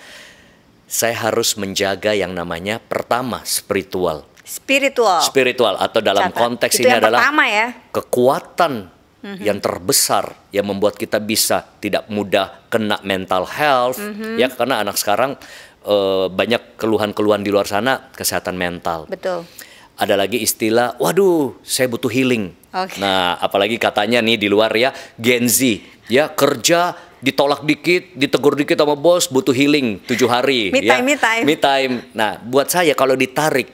Saya harus menjaga yang namanya pertama spiritual. Spiritual. Spiritual atau dalam Catat. konteks Itu ini adalah pertama ya. kekuatan mm-hmm. yang terbesar yang membuat kita bisa tidak mudah kena mental health mm-hmm. ya karena anak sekarang e, banyak keluhan-keluhan di luar sana kesehatan mental. Betul. Ada lagi istilah, waduh, saya butuh healing. Okay. Nah, apalagi katanya nih di luar ya Gen Z, ya kerja ditolak dikit, ditegur dikit sama bos, butuh healing tujuh hari. me ya. time, ya. me time. Me time. Nah, buat saya kalau ditarik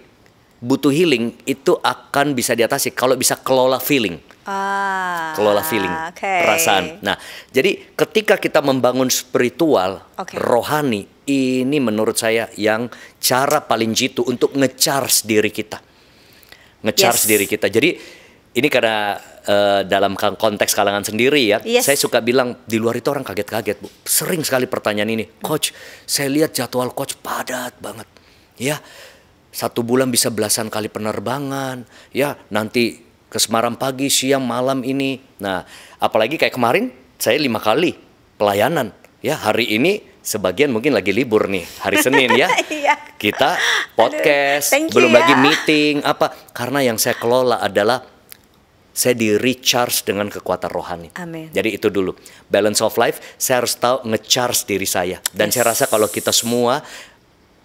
butuh healing itu akan bisa diatasi kalau bisa kelola feeling. Ah, kelola feeling, okay. perasaan. Nah, jadi ketika kita membangun spiritual, okay. rohani, ini menurut saya yang cara paling jitu untuk ngecharge diri kita. Ngecharge yes. diri kita. Jadi ini karena Eh, dalam konteks kalangan sendiri ya. Yes. Saya suka bilang di luar itu orang kaget-kaget, Bu. Sering sekali pertanyaan ini, "Coach, saya lihat jadwal coach padat banget." Ya. Satu bulan bisa belasan kali penerbangan, ya. Nanti ke Semarang pagi, siang, malam ini. Nah, apalagi kayak kemarin saya lima kali pelayanan. Ya, hari ini sebagian mungkin lagi libur nih hari Senin ya. Iya. Kita podcast, Aduh, belum ya. lagi meeting apa karena yang saya kelola adalah saya di recharge dengan kekuatan rohani. Amin. Jadi itu dulu. Balance of life, saya harus tahu ngecharge diri saya. Dan yes. saya rasa kalau kita semua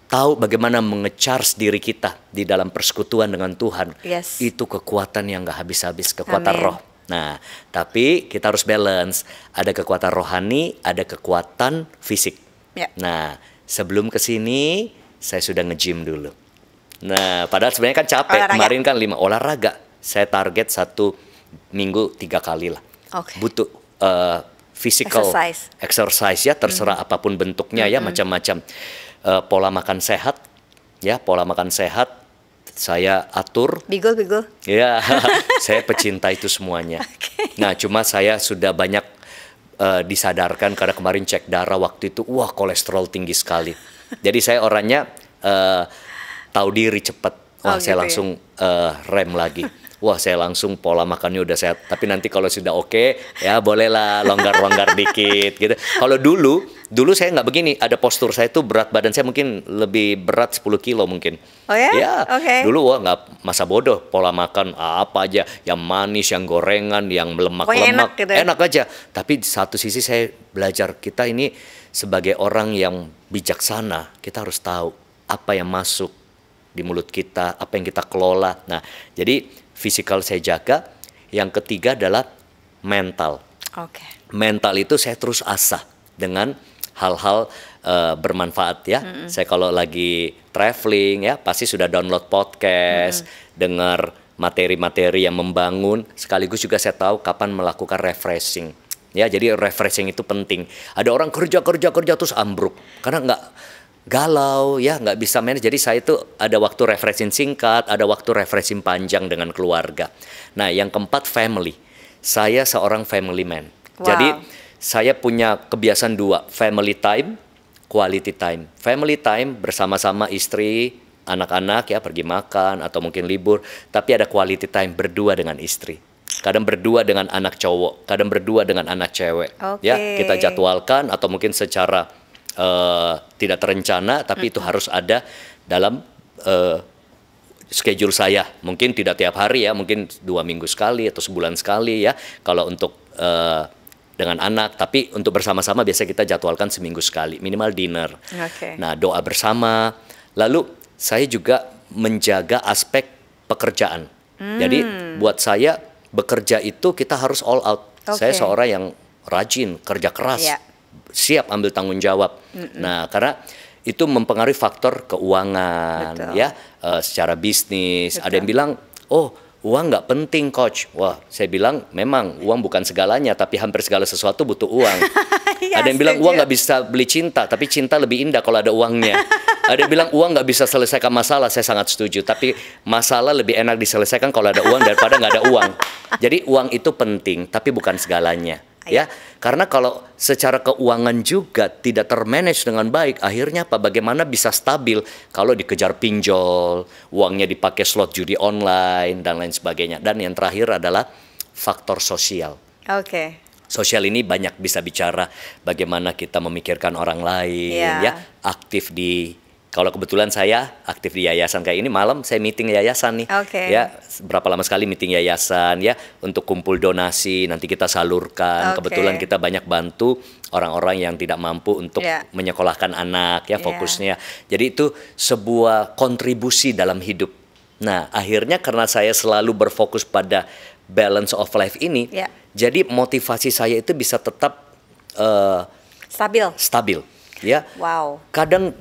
tahu bagaimana mengecharge diri kita di dalam persekutuan dengan Tuhan, yes. itu kekuatan yang gak habis-habis, kekuatan Amin. roh. Nah, tapi kita harus balance. Ada kekuatan rohani, ada kekuatan fisik. Yeah. Nah, sebelum ke sini saya sudah nge-gym dulu. Nah, padahal sebenarnya kan capek. Olahraga. Kemarin kan lima olahraga. Saya target satu minggu tiga kali lah. Okay. Butuh uh, physical exercise. exercise ya terserah mm-hmm. apapun bentuknya ya, mm-hmm. ya macam-macam. Uh, pola makan sehat ya, pola makan sehat saya atur. bego bego, Ya, saya pecinta itu semuanya. Okay. Nah, cuma saya sudah banyak uh, disadarkan karena kemarin cek darah waktu itu, wah kolesterol tinggi sekali. Jadi saya orangnya uh, tahu diri cepat. Wah, oh, saya gitu ya. langsung ya? uh, rem lagi wah saya langsung pola makannya udah sehat. Tapi nanti kalau sudah oke, okay, ya bolehlah longgar-longgar dikit gitu. Kalau dulu, dulu saya nggak begini. Ada postur saya tuh berat badan saya mungkin lebih berat 10 kilo mungkin. Oh ya? Ya. Okay. Dulu wah nggak masa bodoh pola makan apa aja, yang manis, yang gorengan, yang lemak-lemak, enak, gitu. Ya? enak aja. Tapi satu sisi saya belajar kita ini sebagai orang yang bijaksana, kita harus tahu apa yang masuk di mulut kita, apa yang kita kelola. Nah, jadi Fisikal saya jaga. Yang ketiga adalah mental. Okay. Mental itu saya terus asah dengan hal-hal uh, bermanfaat ya. Mm -hmm. Saya kalau lagi traveling ya pasti sudah download podcast, mm -hmm. dengar materi-materi yang membangun. Sekaligus juga saya tahu kapan melakukan refreshing. Ya, jadi refreshing itu penting. Ada orang kerja kerja kerja terus ambruk karena nggak galau ya nggak bisa manage jadi saya itu ada waktu refreshing singkat ada waktu refreshing panjang dengan keluarga nah yang keempat family saya seorang family man wow. jadi saya punya kebiasaan dua family time quality time family time bersama-sama istri anak-anak ya pergi makan atau mungkin libur tapi ada quality time berdua dengan istri kadang berdua dengan anak cowok kadang berdua dengan anak cewek okay. ya kita jadwalkan atau mungkin secara uh, tidak terencana tapi hmm. itu harus ada dalam uh, schedule saya mungkin tidak tiap hari ya mungkin dua minggu sekali atau sebulan sekali ya kalau untuk uh, dengan anak tapi untuk bersama-sama biasa kita jadwalkan seminggu sekali minimal dinner okay. nah doa bersama lalu saya juga menjaga aspek pekerjaan hmm. jadi buat saya bekerja itu kita harus all out okay. saya seorang yang rajin kerja keras yeah siap ambil tanggung jawab. Mm -mm. Nah, karena itu mempengaruhi faktor keuangan Betul. ya, uh, secara bisnis. Betul. Ada yang bilang, "Oh, uang nggak penting coach. Wah, saya bilang memang iya. uang bukan segalanya, tapi hampir segala sesuatu butuh uang. ya, ada yang bilang uang nggak bisa beli cinta, tapi cinta lebih indah kalau ada uangnya. ada yang bilang uang nggak bisa selesaikan masalah, saya sangat setuju. Tapi masalah lebih enak diselesaikan kalau ada uang daripada nggak ada uang. Jadi uang itu penting, tapi bukan segalanya ya. Iya. Karena kalau secara keuangan juga tidak termanage dengan baik, akhirnya apa? Bagaimana bisa stabil kalau dikejar pinjol, uangnya dipakai slot judi online dan lain sebagainya. Dan yang terakhir adalah faktor sosial. Oke. Okay sosial ini banyak bisa bicara bagaimana kita memikirkan orang lain yeah. ya aktif di kalau kebetulan saya aktif di yayasan kayak ini malam saya meeting yayasan nih. Okay. Ya, berapa lama sekali meeting yayasan ya untuk kumpul donasi nanti kita salurkan. Okay. Kebetulan kita banyak bantu orang-orang yang tidak mampu untuk yeah. menyekolahkan anak ya, ya. fokusnya. Yeah. Jadi itu sebuah kontribusi dalam hidup. Nah, akhirnya karena saya selalu berfokus pada balance of life ini, yeah. jadi motivasi saya itu bisa tetap uh, stabil. Stabil, ya. Wow. Kadang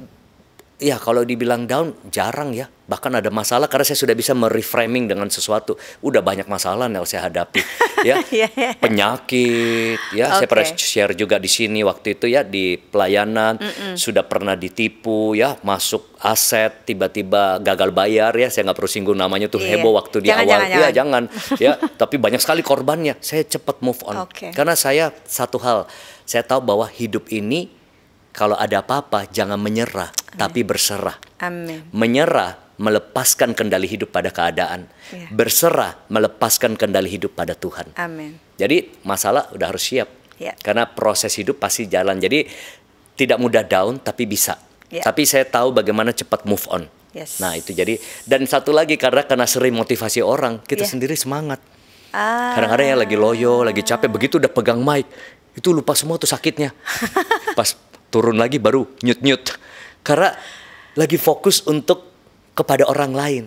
ya kalau dibilang down jarang ya bahkan ada masalah karena saya sudah bisa mereframing dengan sesuatu udah banyak masalah yang saya hadapi ya iya, iya. penyakit ya okay. saya pernah share juga di sini waktu itu ya di pelayanan mm -mm. sudah pernah ditipu ya masuk aset tiba-tiba gagal bayar ya saya nggak perlu singgung namanya tuh yeah. heboh waktu jangan, di awal jangan, ya jangan, jangan ya tapi banyak sekali korbannya saya cepat move on okay. karena saya satu hal saya tahu bahwa hidup ini kalau ada apa-apa jangan menyerah, Amin. tapi berserah. Amin. Menyerah melepaskan kendali hidup pada keadaan, Ya. berserah melepaskan kendali hidup pada Tuhan. Amin. Jadi masalah udah harus siap. Ya. Karena proses hidup pasti jalan. Jadi tidak mudah down tapi bisa. Ya. Tapi saya tahu bagaimana cepat move on. Yes. Nah, itu jadi dan satu lagi karena karena sering motivasi orang, kita ya. sendiri semangat. Ah. Kadang-kadang ya lagi loyo, lagi capek, begitu udah pegang mic, itu lupa semua tuh sakitnya. Pas turun lagi baru nyut-nyut. Karena lagi fokus untuk kepada orang lain.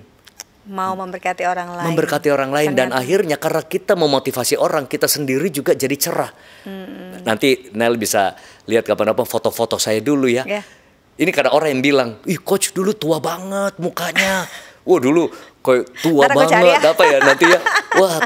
Mau memberkati orang lain. Memberkati orang lain Ternyata. dan akhirnya karena kita memotivasi orang, kita sendiri juga jadi cerah. Hmm. Nanti Nel bisa lihat kapan-kapan foto-foto saya dulu ya. Yeah. Ini karena orang yang bilang, "Ih, coach dulu tua banget mukanya." Wah, dulu kayak tua Ntar banget ya. apa ya nanti ya. Wah,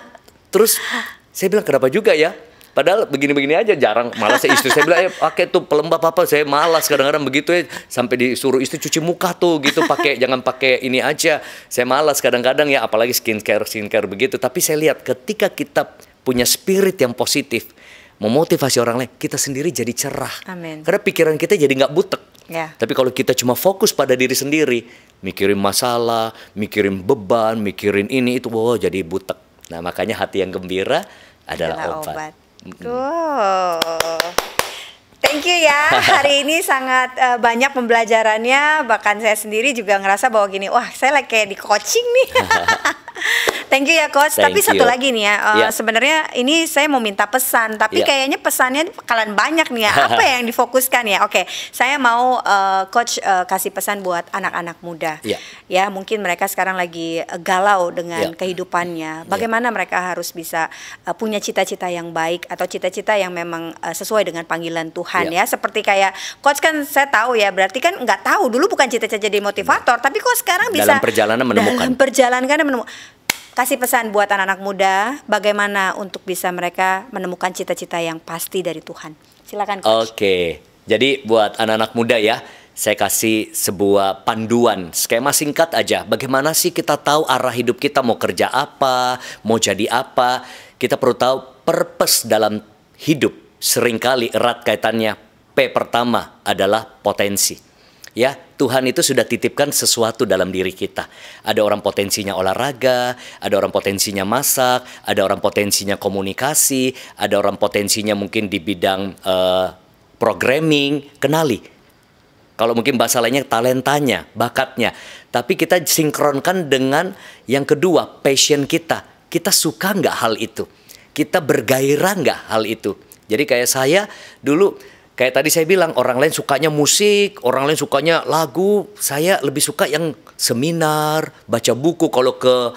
terus saya bilang kenapa juga ya? Padahal begini-begini aja jarang malas saya istri saya bilang ya pakai tuh pelembab apa saya malas kadang-kadang begitu ya sampai disuruh istri cuci muka tuh gitu pakai jangan pakai ini aja. Saya malas kadang-kadang ya apalagi skincare skincare begitu. Tapi saya lihat ketika kita punya spirit yang positif, memotivasi orang lain, kita sendiri jadi cerah. Amin. Karena pikiran kita jadi nggak butek. Yeah. Tapi kalau kita cuma fokus pada diri sendiri, mikirin masalah, mikirin beban, mikirin ini itu, wow jadi butek. Nah makanya hati yang gembira adalah, adalah obat. obat. Go, Thank you ya. Hari ini sangat uh, banyak pembelajarannya. Bahkan saya sendiri juga ngerasa bahwa gini, wah saya kayak di coaching nih. Thank you ya coach. Thank tapi you. satu lagi nih ya, uh, eh, yeah. sebenarnya ini saya mau minta pesan, tapi yeah. kayaknya pesannya kalian banyak nih ya. Apa yang difokuskan ya? Oke, okay. saya mau uh, coach uh, kasih pesan buat anak-anak muda. Yeah. Ya, mungkin mereka sekarang lagi galau dengan yeah. kehidupannya. Ya. Bagaimana yeah. mereka harus bisa uh, punya cita-cita yang baik atau cita-cita yang memang uh, sesuai dengan panggilan Tuhan yeah. ya. Seperti kayak coach kan saya tahu ya, berarti kan nggak tahu dulu bukan cita-cita jadi motivator, yeah. tapi kok sekarang bisa dalam perjalanan menemukan. Dalam perjalanan kan menemukan kasih pesan buat anak-anak muda bagaimana untuk bisa mereka menemukan cita-cita yang pasti dari Tuhan. Silakan Oke. Okay. Jadi buat anak-anak muda ya, saya kasih sebuah panduan, skema singkat aja. Bagaimana sih kita tahu arah hidup kita mau kerja apa, mau jadi apa? Kita perlu tahu purpose dalam hidup. Seringkali erat kaitannya P pertama adalah potensi ya Tuhan itu sudah titipkan sesuatu dalam diri kita. Ada orang potensinya olahraga, ada orang potensinya masak, ada orang potensinya komunikasi, ada orang potensinya mungkin di bidang uh, programming, kenali. Kalau mungkin bahasa lainnya talentanya, bakatnya. Tapi kita sinkronkan dengan yang kedua, passion kita. Kita suka nggak hal itu? Kita bergairah nggak hal itu? Jadi kayak saya dulu Kayak tadi saya bilang orang lain sukanya musik, orang lain sukanya lagu, saya lebih suka yang seminar, baca buku kalau ke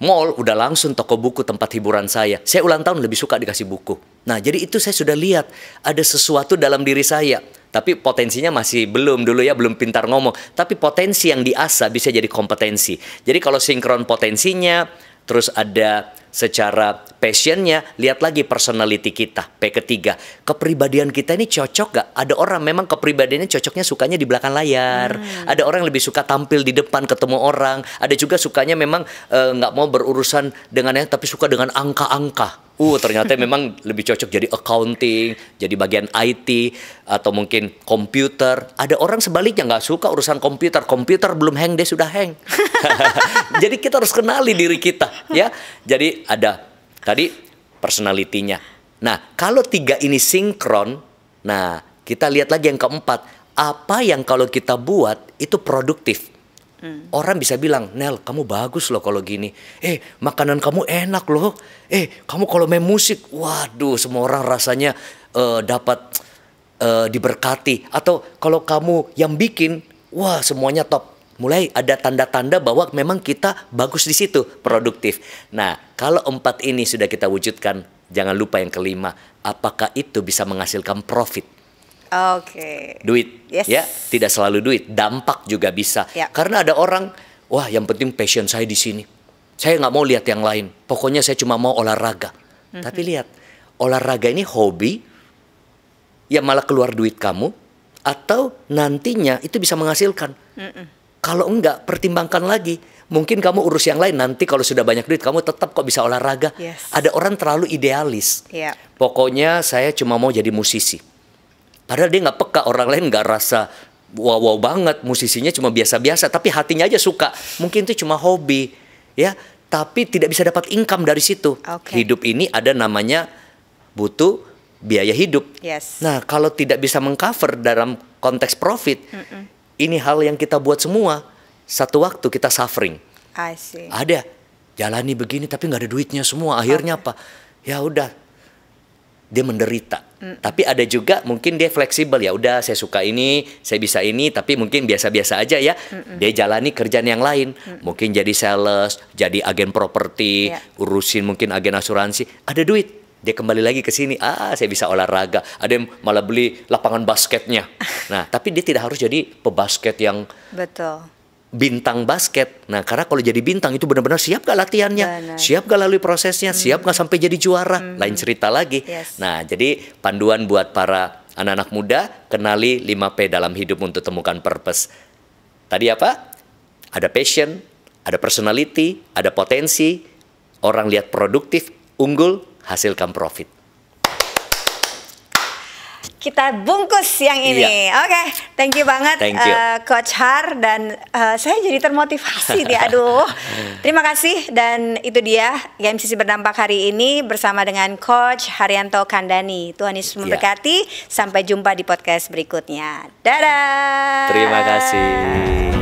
mall udah langsung toko buku tempat hiburan saya. Saya ulang tahun lebih suka dikasih buku. Nah, jadi itu saya sudah lihat ada sesuatu dalam diri saya tapi potensinya masih belum dulu ya belum pintar ngomong tapi potensi yang diasah bisa jadi kompetensi jadi kalau sinkron potensinya terus ada secara passionnya, lihat lagi personality kita. P ketiga, kepribadian kita ini cocok gak? Ada orang memang kepribadiannya cocoknya sukanya di belakang layar. Hmm. Ada orang yang lebih suka tampil di depan ketemu orang. Ada juga sukanya memang eh, nggak e, mau berurusan dengan yang tapi suka dengan angka-angka Uh, ternyata memang lebih cocok jadi accounting, jadi bagian IT atau mungkin komputer. Ada orang sebaliknya nggak suka urusan komputer. Komputer belum hang dia sudah hang. jadi kita harus kenali diri kita, ya. Jadi ada tadi personalitinya. Nah, kalau tiga ini sinkron, nah kita lihat lagi yang keempat, apa yang kalau kita buat itu produktif. Hmm. Orang bisa bilang, Nel, kamu bagus loh kalau gini. Eh, makanan kamu enak loh. Eh, kamu kalau main musik, waduh, semua orang rasanya uh, dapat uh, diberkati. Atau kalau kamu yang bikin, wah semuanya top. Mulai ada tanda-tanda bahwa memang kita bagus di situ, produktif. Nah, kalau empat ini sudah kita wujudkan, jangan lupa yang kelima, apakah itu bisa menghasilkan profit? Oke. Okay. Duit. Yes. Ya, tidak selalu duit, dampak juga bisa. Ya. Karena ada orang, wah yang penting passion saya di sini. Saya nggak mau lihat yang lain. Pokoknya saya cuma mau olahraga. Mm-hmm. Tapi lihat, olahraga ini hobi ya malah keluar duit kamu atau nantinya itu bisa menghasilkan. Mm-mm. Kalau enggak, pertimbangkan lagi. Mungkin kamu urus yang lain nanti kalau sudah banyak duit kamu tetap kok bisa olahraga. Yes. Ada orang terlalu idealis. Yeah. Pokoknya saya cuma mau jadi musisi Padahal dia nggak peka, orang lain nggak rasa wow wow banget, musisinya cuma biasa-biasa, tapi hatinya aja suka. Mungkin itu cuma hobi, ya. Tapi tidak bisa dapat income dari situ. Okay. Hidup ini ada namanya butuh biaya hidup. Yes. Nah, kalau tidak bisa mengcover dalam konteks profit, mm -mm. ini hal yang kita buat semua. Satu waktu kita suffering. I see. Ada jalani begini tapi nggak ada duitnya semua. Akhirnya okay. apa? Ya udah dia menderita. Mm. Tapi ada juga mungkin dia fleksibel ya. Udah saya suka ini, saya bisa ini, tapi mungkin biasa-biasa aja ya. Mm -mm. Dia jalani kerjaan yang lain. Mm. Mungkin jadi sales, jadi agen properti, yeah. urusin mungkin agen asuransi, ada duit. Dia kembali lagi ke sini, ah saya bisa olahraga. Ada yang malah beli lapangan basketnya. nah, tapi dia tidak harus jadi pebasket yang Betul bintang basket. Nah, karena kalau jadi bintang itu benar-benar siap gak latihannya, Benar. siap gak lalui prosesnya, hmm. siap gak sampai jadi juara. Hmm. Lain cerita lagi. Yes. Nah, jadi panduan buat para anak-anak muda kenali 5P dalam hidup untuk temukan purpose. Tadi apa? Ada passion, ada personality, ada potensi, orang lihat produktif, unggul, hasilkan profit kita bungkus yang iya. ini. Iya. Oke, okay. thank you banget thank you. Uh, Coach Har dan uh, saya jadi termotivasi dia. Aduh. Terima kasih dan itu dia Game ya, Sisi Berdampak hari ini bersama dengan Coach Haryanto Kandani. Tuhan Yesus iya. memberkati. Iya. Sampai jumpa di podcast berikutnya. Dadah. Terima kasih.